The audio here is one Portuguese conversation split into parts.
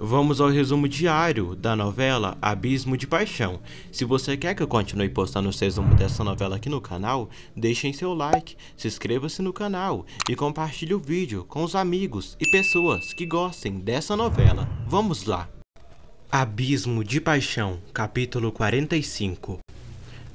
Vamos ao resumo diário da novela Abismo de Paixão. Se você quer que eu continue postando os resumos dessa novela aqui no canal, deixem seu like, se inscreva-se no canal e compartilhe o vídeo com os amigos e pessoas que gostem dessa novela. Vamos lá! Abismo de Paixão, capítulo 45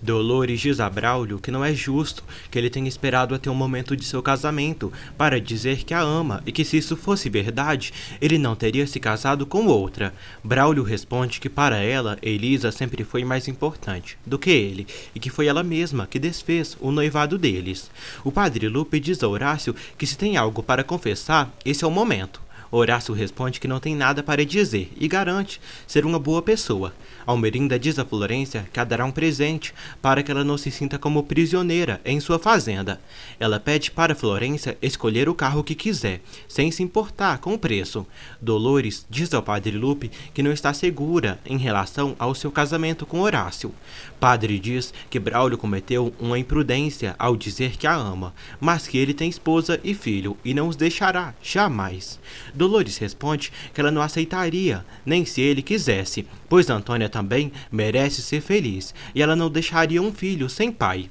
Dolores diz a Braulio que não é justo que ele tenha esperado até o momento de seu casamento para dizer que a ama e que se isso fosse verdade, ele não teria se casado com outra. Braulio responde que para ela, Elisa sempre foi mais importante do que ele e que foi ela mesma que desfez o noivado deles. O padre Lupe diz a Horácio que se tem algo para confessar, esse é o momento. Horácio responde que não tem nada para dizer e garante ser uma boa pessoa. Almerinda diz a Florência que a dará um presente para que ela não se sinta como prisioneira em sua fazenda. Ela pede para Florência escolher o carro que quiser, sem se importar com o preço. Dolores diz ao padre Lupe que não está segura em relação ao seu casamento com Horácio. Padre diz que Braulio cometeu uma imprudência ao dizer que a ama, mas que ele tem esposa e filho e não os deixará jamais. Dolores responde que ela não aceitaria, nem se ele quisesse, pois Antônia também merece ser feliz e ela não deixaria um filho sem pai.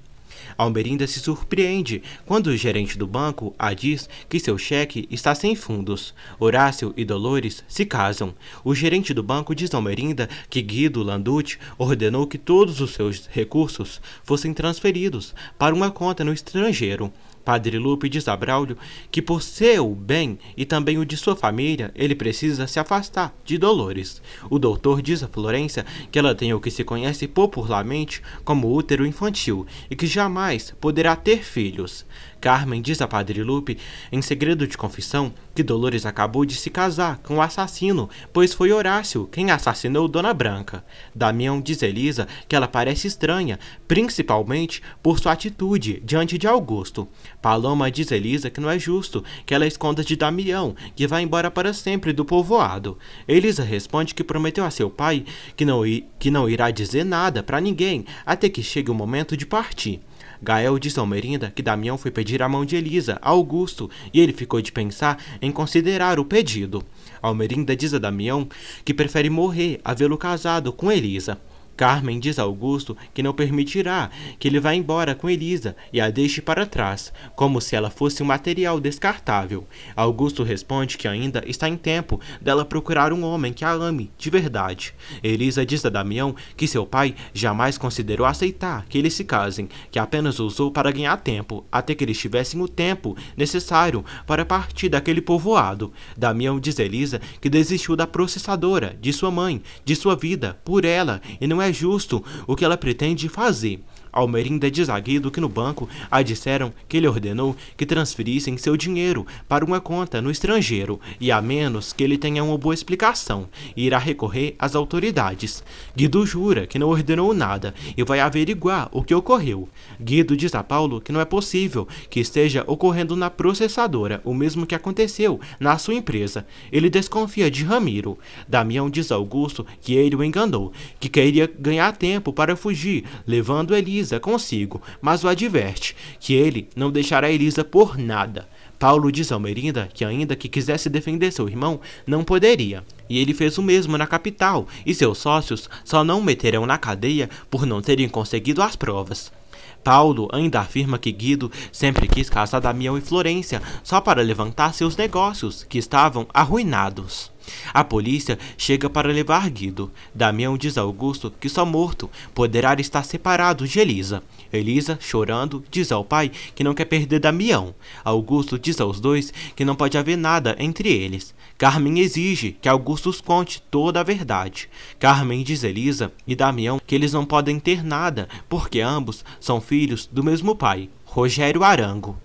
Almerinda se surpreende quando o gerente do banco a diz que seu cheque está sem fundos. Horácio e Dolores se casam. O gerente do banco diz a Almerinda que Guido Landucci ordenou que todos os seus recursos fossem transferidos para uma conta no estrangeiro. Padre Lupe diz a Braulio que por seu bem e também o de sua família, ele precisa se afastar de Dolores. O doutor diz a Florença que ela tem o que se conhece popularmente como útero infantil e que jamais poderá ter filhos. Carmen diz a Padre Lupe, em segredo de confissão, que Dolores acabou de se casar com o assassino, pois foi Horácio quem assassinou Dona Branca. Damião diz a Elisa que ela parece estranha, principalmente por sua atitude diante de Augusto. Paloma diz a Elisa que não é justo que ela esconda de Damião, que vai embora para sempre do povoado. Elisa responde que prometeu a seu pai que não, que não irá dizer nada para ninguém até que chegue o momento de partir. Gael diz ao Merinda que Damião foi pedir a mão de Elisa, Augusto, e ele ficou de pensar em considerar o pedido. Almerinda diz a Damião que prefere morrer a vê-lo casado com Elisa. Carmen diz a Augusto que não permitirá que ele vá embora com Elisa e a deixe para trás, como se ela fosse um material descartável. Augusto responde que ainda está em tempo dela procurar um homem que a ame de verdade. Elisa diz a Damião que seu pai jamais considerou aceitar que eles se casem, que apenas usou para ganhar tempo, até que eles tivessem o tempo necessário para partir daquele povoado. Damião diz a Elisa que desistiu da processadora, de sua mãe, de sua vida, por ela e não é justo o que ela pretende fazer. Almerinda desaguido que no banco a disseram que ele ordenou que transferissem seu dinheiro para uma conta no estrangeiro e a menos que ele tenha uma boa explicação, irá recorrer às autoridades. Guido jura que não ordenou nada e vai averiguar o que ocorreu. Guido diz a Paulo que não é possível que esteja ocorrendo na processadora o mesmo que aconteceu na sua empresa. Ele desconfia de Ramiro. Damião diz a Augusto que ele o enganou, que queria ganhar tempo para fugir, levando Elisa Elisa consigo, mas o adverte que ele não deixará Elisa por nada. Paulo diz ao Merinda que, ainda que quisesse defender seu irmão, não poderia, e ele fez o mesmo na capital, e seus sócios só não o meterão na cadeia por não terem conseguido as provas. Paulo ainda afirma que Guido sempre quis casar Damião e Florência só para levantar seus negócios, que estavam arruinados. A polícia chega para levar Guido. Damião diz a Augusto que só morto poderá estar separado de Elisa. Elisa, chorando, diz ao pai que não quer perder Damião. Augusto diz aos dois que não pode haver nada entre eles. Carmen exige que Augusto os conte toda a verdade. Carmen diz Elisa e Damião que eles não podem ter nada porque ambos são filhos do mesmo pai, Rogério Arango.